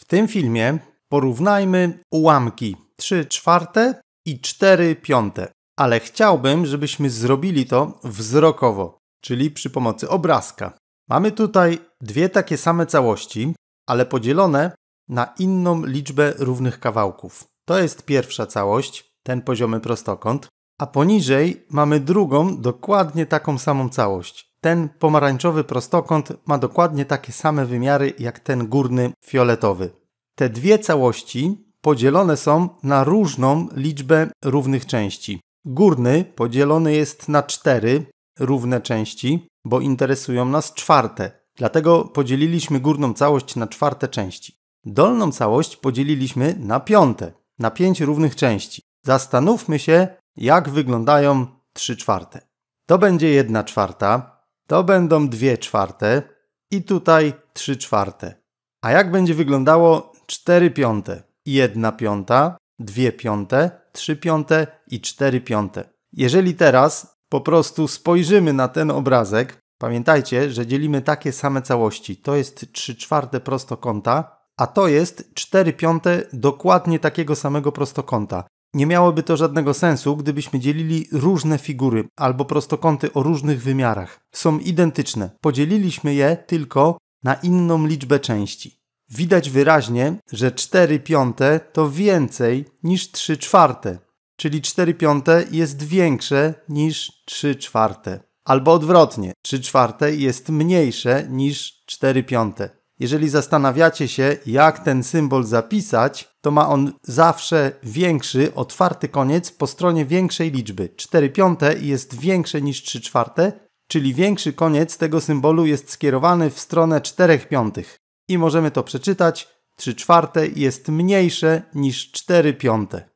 W tym filmie porównajmy ułamki 3 czwarte i 4 piąte, ale chciałbym, żebyśmy zrobili to wzrokowo, czyli przy pomocy obrazka. Mamy tutaj dwie takie same całości, ale podzielone na inną liczbę równych kawałków. To jest pierwsza całość, ten poziomy prostokąt, a poniżej mamy drugą, dokładnie taką samą całość. Ten pomarańczowy prostokąt ma dokładnie takie same wymiary jak ten górny fioletowy. Te dwie całości podzielone są na różną liczbę równych części. Górny podzielony jest na cztery równe części, bo interesują nas czwarte. Dlatego podzieliliśmy górną całość na czwarte części. Dolną całość podzieliliśmy na piąte, na pięć równych części. Zastanówmy się, jak wyglądają trzy czwarte. To będzie jedna czwarta, to będą 2 czwarte i tutaj 3 czwarte. A jak będzie wyglądało 4 piąte? 1 piąta, 2 piąte, 3 piąte i 4 piąte. Jeżeli teraz po prostu spojrzymy na ten obrazek, pamiętajcie, że dzielimy takie same całości. To jest 3 czwarte prostokąta, a to jest 4 piąte dokładnie takiego samego prostokąta. Nie miałoby to żadnego sensu, gdybyśmy dzielili różne figury albo prostokąty o różnych wymiarach. Są identyczne. Podzieliliśmy je tylko na inną liczbę części. Widać wyraźnie, że 4 piąte to więcej niż 3 czwarte, czyli 4 piąte jest większe niż 3 czwarte. Albo odwrotnie, 3 czwarte jest mniejsze niż 4 piąte. Jeżeli zastanawiacie się, jak ten symbol zapisać, to ma on zawsze większy, otwarty koniec po stronie większej liczby. 4 piąte jest większe niż 3 czwarte, czyli większy koniec tego symbolu jest skierowany w stronę 4 piątych. I możemy to przeczytać. 3 czwarte jest mniejsze niż 4 piąte.